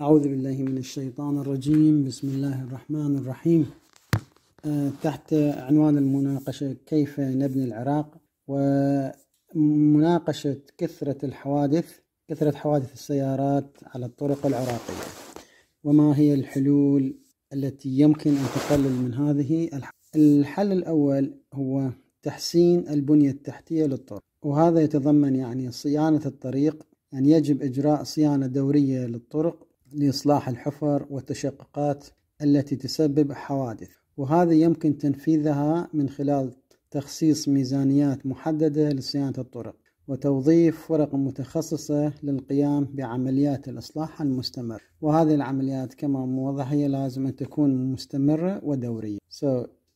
أعوذ بالله من الشيطان الرجيم بسم الله الرحمن الرحيم آه، تحت عنوان المناقشة كيف نبني العراق ومناقشة كثرة الحوادث كثرة حوادث السيارات على الطرق العراقية وما هي الحلول التي يمكن أن تقلل من هذه الحل الأول هو تحسين البنية التحتية للطرق وهذا يتضمن يعني صيانة الطريق يعني يجب إجراء صيانة دورية للطرق لإصلاح الحفر والتشققات التي تسبب حوادث وهذا يمكن تنفيذها من خلال تخصيص ميزانيات محددة لصيانة الطرق وتوظيف فرق متخصصة للقيام بعمليات الإصلاح المستمر وهذه العمليات كما موضح هي لازم أن تكون مستمرة ودورية so,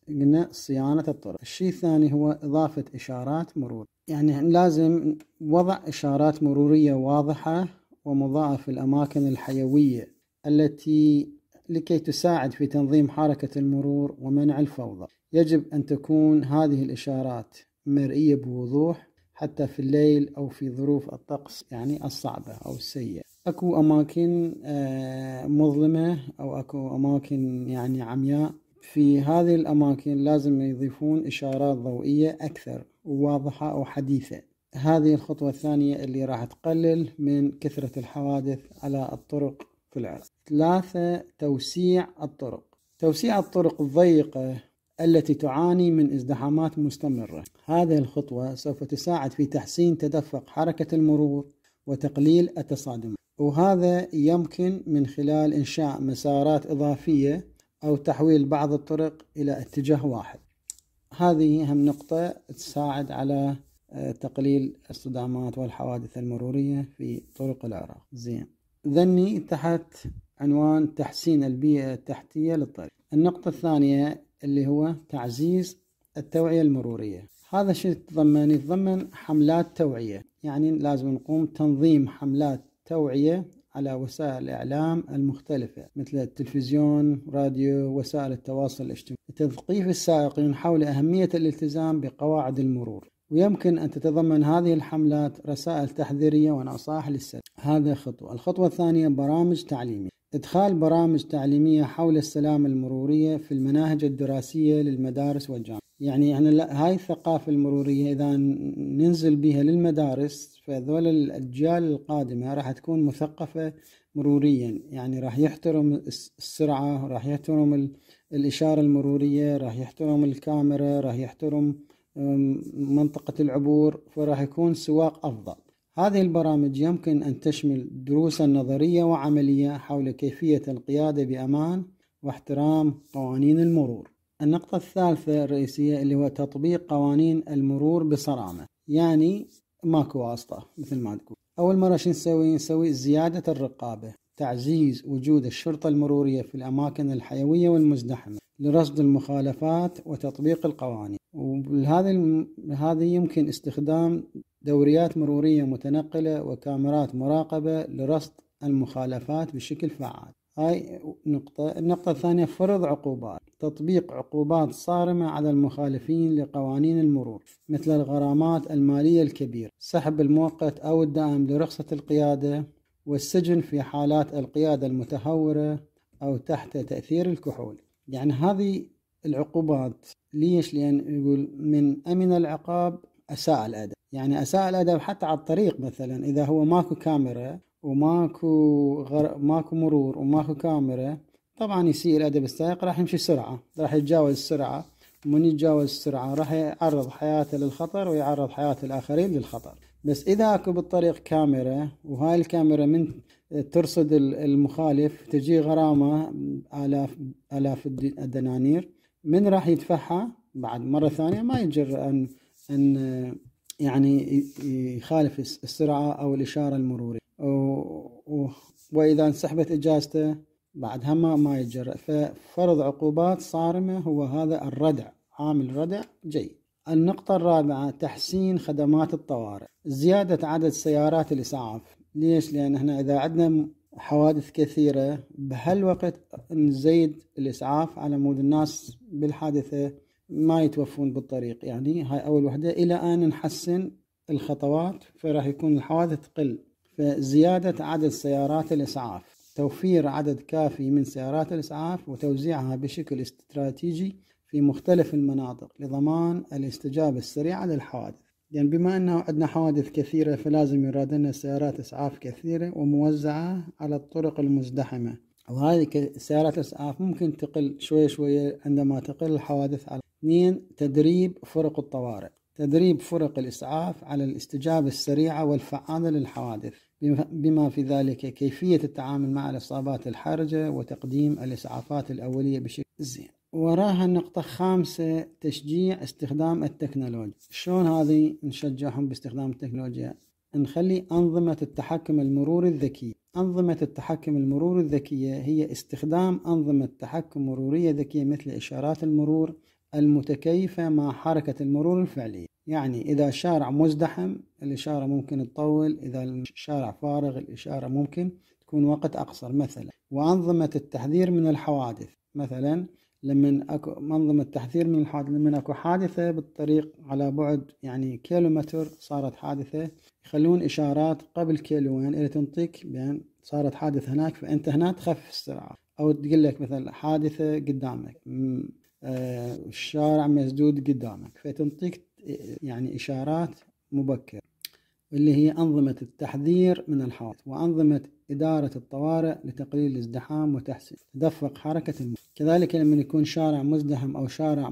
قلنا صيانة الطرق الشيء الثاني هو إضافة إشارات مرور يعني لازم وضع إشارات مرورية واضحة ومضاعف الأماكن الحيوية التي لكي تساعد في تنظيم حركة المرور ومنع الفوضى يجب أن تكون هذه الإشارات مرئية بوضوح حتى في الليل أو في ظروف الطقس يعني الصعبة أو السيئة أكو أماكن آه، مظلمة أو أكو أماكن يعني عمياء في هذه الأماكن لازم يضيفون إشارات ضوئية أكثر وواضحة أو حديثة هذه الخطوة الثانية اللي راح تقلل من كثرة الحوادث على الطرق في العراق ثلاثة توسيع الطرق توسيع الطرق الضيقة التي تعاني من ازدحامات مستمرة هذه الخطوة سوف تساعد في تحسين تدفق حركة المرور وتقليل التصادم وهذا يمكن من خلال إنشاء مسارات إضافية أو تحويل بعض الطرق إلى اتجاه واحد هذه أهم نقطة تساعد على تقليل الصدامات والحوادث المرورية في طرق العراق زين ذني تحت عنوان تحسين البيئة التحتية للطريق النقطة الثانية اللي هو تعزيز التوعية المرورية هذا شيء يتضمن يتضمن حملات توعية يعني لازم نقوم تنظيم حملات توعية على وسائل الإعلام المختلفة مثل التلفزيون راديو وسائل التواصل الاجتماعي تثقيف السائقين حول أهمية الالتزام بقواعد المرور ويمكن أن تتضمن هذه الحملات رسائل تحذيرية ونصائح للسلام هذا خطوة الخطوة الثانية برامج تعليمية إدخال برامج تعليمية حول السلامة المرورية في المناهج الدراسية للمدارس والجامعات يعني احنا هاي الثقافة المرورية إذا ننزل بها للمدارس فذول الأجيال القادمة راح تكون مثقفة مروريا يعني راح يحترم السرعة راح يحترم الإشارة المرورية راح يحترم الكاميرا راح يحترم منطقة العبور فراح يكون سواق أفضل هذه البرامج يمكن أن تشمل دروسا نظرية وعملية حول كيفية القيادة بأمان واحترام قوانين المرور النقطة الثالثة الرئيسية اللي هو تطبيق قوانين المرور بصرامة يعني ماكو واسطة مثل ما تقول أول مرة شو نسوي؟ نسوي زيادة الرقابة تعزيز وجود الشرطة المرورية في الأماكن الحيوية والمزدحمة لرصد المخالفات وتطبيق القوانين وهذه هذه يمكن استخدام دوريات مرورية متنقلة وكاميرات مراقبة لرصد المخالفات بشكل فعال هاي نقطة النقطة الثانية فرض عقوبات تطبيق عقوبات صارمة على المخالفين لقوانين المرور مثل الغرامات المالية الكبيرة سحب المؤقت أو الدائم لرخصة القيادة والسجن في حالات القيادة المتهورة أو تحت تأثير الكحول يعني هذه العقوبات ليش لأن يقول من أمن العقاب أساء الأدب يعني أساء الأدب حتى على الطريق مثلا إذا هو ماكو كاميرا وماكو غر... ماكو مرور وماكو كاميرا طبعا يسيء الأدب السائق راح يمشي سرعة راح يتجاوز السرعة ومن يتجاوز السرعة راح يعرض حياته للخطر ويعرض حياة الآخرين للخطر بس إذا أكو بالطريق كاميرا وهاي الكاميرا من ترصد المخالف تجي غرامة آلاف آلاف الدنانير من راح يدفعها بعد مرة ثانية ما يجر أن أن يعني يخالف السرعة أو الإشارة المرورية وإذا انسحبت إجازته بعدها ما ما يتجرأ ففرض عقوبات صارمة هو هذا الردع عامل ردع جيد النقطة الرابعة تحسين خدمات الطوارئ زيادة عدد سيارات الإسعاف ليش؟ لأن احنا إذا عندنا حوادث كثيرة بهالوقت نزيد الإسعاف على مود الناس بالحادثة ما يتوفون بالطريق يعني هاي أول وحدة إلى أن نحسن الخطوات فراح يكون الحوادث تقل فزيادة عدد سيارات الإسعاف توفير عدد كافي من سيارات الإسعاف وتوزيعها بشكل استراتيجي في مختلف المناطق لضمان الاستجابة السريعة للحوادث لأن يعني بما أنه عندنا حوادث كثيرة فلازم يراد لنا سيارات إسعاف كثيرة وموزعة على الطرق المزدحمة وهذه سيارات الإسعاف ممكن تقل شوية شوية عندما تقل الحوادث على اثنين تدريب فرق الطوارئ تدريب فرق الإسعاف على الاستجابة السريعة والفعالة للحوادث بما في ذلك كيفية التعامل مع الإصابات الحرجة وتقديم الإسعافات الأولية بشكل زين وراها نقطة خامسة تشجيع استخدام التكنولوجيا شلون هذه نشجعهم باستخدام التكنولوجيا نخلي أنظمة التحكم المرور الذكية أنظمة التحكم المرور الذكية هي استخدام أنظمة تحكم مرورية ذكية مثل إشارات المرور المتكيفة مع حركة المرور الفعلية يعني إذا الشارع مزدحم الإشارة ممكن تطول إذا الشارع فارغ الإشارة ممكن تكون وقت أقصر مثلا وأنظمة التحذير من الحوادث مثلا لمن اكو منظمة تحذير من الحادث لمن اكو حادثة بالطريق على بعد يعني كيلومتر صارت حادثة يخلون اشارات قبل كيلوين اللي تنطيك بان صارت حادثة هناك فانت هنا تخفف السرعة او تقول لك مثلا حادثة قدامك آه، الشارع مسدود قدامك فتنطيك يعني اشارات مبكرة اللي هي انظمة التحذير من الحوادث وانظمة إدارة الطوارئ لتقليل الازدحام وتحسين تدفق حركة المسافة كذلك لما يكون شارع مزدحم أو شارع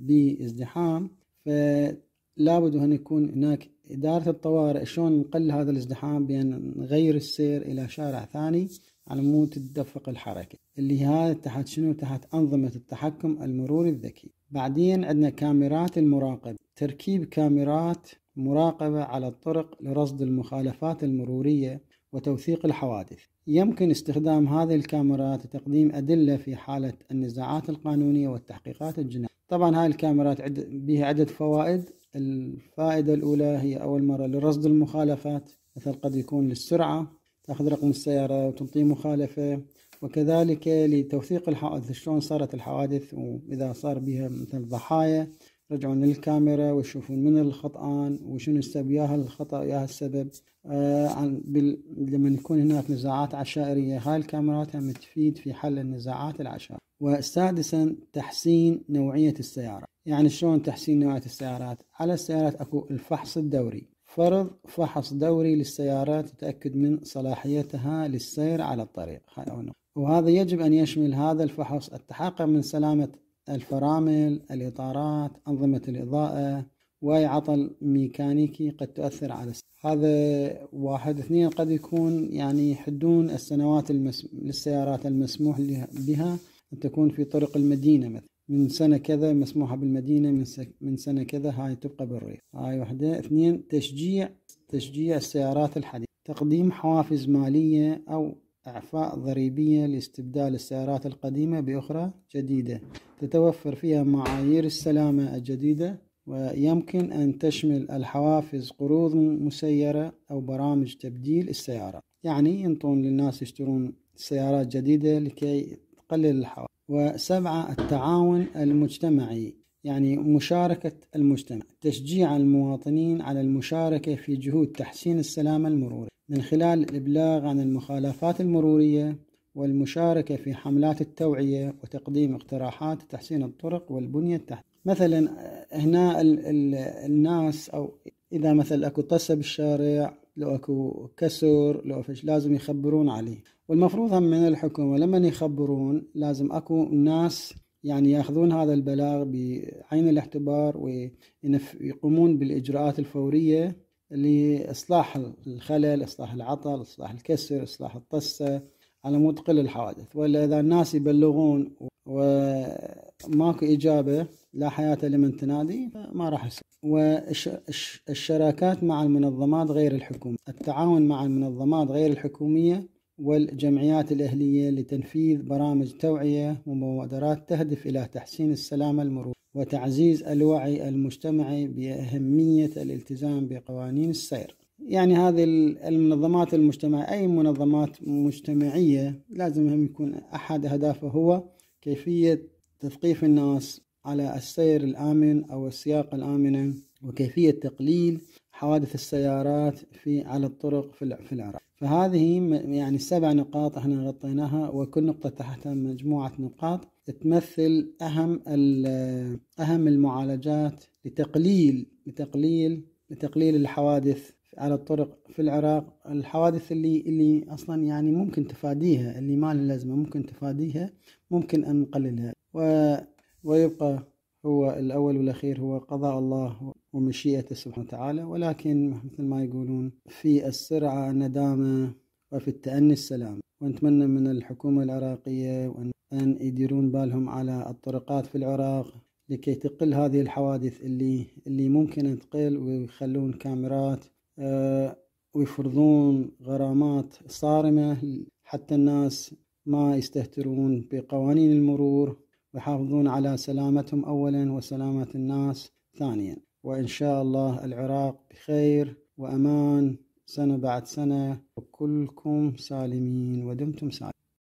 بازدحام فلابد أن يكون هناك إدارة الطوارئ شلون نقلل هذا الازدحام بأن نغير السير إلى شارع ثاني على مود تدفق الحركة اللي هذا تحت شنو تحت أنظمة التحكم المروري الذكي بعدين عندنا كاميرات المراقبة تركيب كاميرات مراقبة على الطرق لرصد المخالفات المرورية وتوثيق الحوادث يمكن استخدام هذه الكاميرات لتقديم أدلة في حالة النزاعات القانونية والتحقيقات الجنائية طبعا هاي الكاميرات بها عدة فوائد الفائدة الأولى هي أول مرة لرصد المخالفات مثل قد يكون للسرعة تأخذ رقم السيارة وتنطي مخالفة وكذلك لتوثيق الحوادث شلون صارت الحوادث وإذا صار بها مثل ضحايا رجعون للكاميرا ويشوفون من الخطأان وشنو السبب يا الخطأ يا السبب آه عن بال... لما يكون هناك نزاعات عشائرية هاي الكاميرات هم تفيد في حل النزاعات العشائرية وسادسا تحسين نوعية السيارة يعني شلون تحسين نوعية السيارات على السيارات أكو الفحص الدوري فرض فحص دوري للسيارات تتأكد من صلاحيتها للسير على الطريق وهذا يجب أن يشمل هذا الفحص التحقق من سلامة الفرامل الإطارات أنظمة الإضاءة واي عطل ميكانيكي قد تؤثر على السيارة. هذا واحد اثنين قد يكون يعني يحدون السنوات المس... للسيارات المسموح بها أن تكون في طرق المدينة مثلا من سنة كذا مسموحة بالمدينة من, س... من سنة كذا هاي تبقى بالريف هاي واحدة اثنين تشجيع تشجيع السيارات الحديثة تقديم حوافز مالية أو أعفاء ضريبية لاستبدال السيارات القديمة بأخرى جديدة تتوفر فيها معايير السلامة الجديدة ويمكن أن تشمل الحوافز قروض مسيرة أو برامج تبديل السيارة يعني ينطون للناس يشترون سيارات جديدة لكي تقلل الحوافز وسبعة التعاون المجتمعي يعني مشاركة المجتمع تشجيع المواطنين على المشاركة في جهود تحسين السلامة المرورية من خلال الإبلاغ عن المخالفات المرورية والمشاركة في حملات التوعية وتقديم اقتراحات تحسين الطرق والبنية التحتية مثلا هنا الـ الـ الناس أو إذا مثلا أكو طسة بالشارع لو أكو كسر لو فش لازم يخبرون عليه والمفروض هم من الحكومة لما يخبرون لازم أكو ناس يعني ياخذون هذا البلاغ بعين الاعتبار ويقومون بالإجراءات الفورية لإصلاح الخلل إصلاح العطل إصلاح الكسر إصلاح الطسة على مود تقل الحوادث ولا إذا الناس يبلغون وماكو إجابة لا حياة لمن تنادي ما راح يصير والشراكات مع المنظمات غير الحكومية التعاون مع المنظمات غير الحكومية والجمعيات الأهلية لتنفيذ برامج توعية ومبادرات تهدف إلى تحسين السلامة المرورية وتعزيز الوعي المجتمعي بأهمية الالتزام بقوانين السير يعني هذه المنظمات المجتمعية أي منظمات مجتمعية لازم هم يكون أحد أهدافه هو كيفية تثقيف الناس على السير الآمن أو السياق الآمنة وكيفية تقليل حوادث السيارات في على الطرق في العراق فهذه يعني السبع نقاط احنا غطيناها وكل نقطة تحتها مجموعة نقاط تمثل أهم أهم المعالجات لتقليل لتقليل لتقليل الحوادث على الطرق في العراق الحوادث اللي اللي اصلا يعني ممكن تفاديها اللي ما لها لازمه ممكن تفاديها ممكن ان نقللها و ويبقى هو الأول والأخير هو قضاء الله ومشيئته سبحانه وتعالى ولكن مثل ما يقولون في السرعة الندامة وفي التأني السلام ونتمنى من الحكومة العراقية أن يديرون بالهم على الطرقات في العراق لكي تقل هذه الحوادث اللي اللي ممكن تقل ويخلون كاميرات آه، ويفرضون غرامات صارمة حتى الناس ما يستهترون بقوانين المرور ويحافظون على سلامتهم أولا وسلامة الناس ثانيا وإن شاء الله العراق بخير وأمان سنة بعد سنة وكلكم سالمين ودمتم سالمين